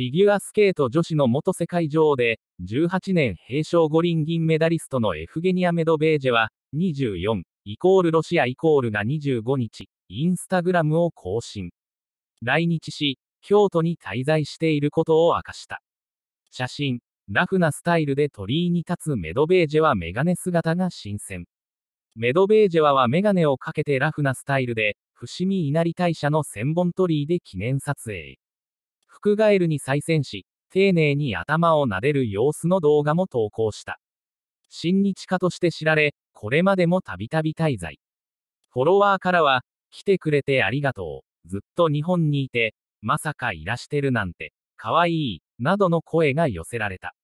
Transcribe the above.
フィギュアスケート女子の元世界女王で、18年平昌五輪銀メダリストのエフゲニア・メドベージェは、24、イコールロシアイコールが25日、インスタグラムを更新。来日し、京都に滞在していることを明かした。写真、ラフなスタイルで鳥居に立つメドベージェはメガネ姿が新鮮。メドベージェははメガネをかけてラフなスタイルで、伏見稲荷大社の千本鳥居で記念撮影。フクガエルに再戦し、丁寧に頭を撫でる様子の動画も投稿した。親日家として知られ、これまでもたびたび滞在。フォロワーからは、来てくれてありがとう。ずっと日本にいて、まさかいらしてるなんて、かわいい、などの声が寄せられた。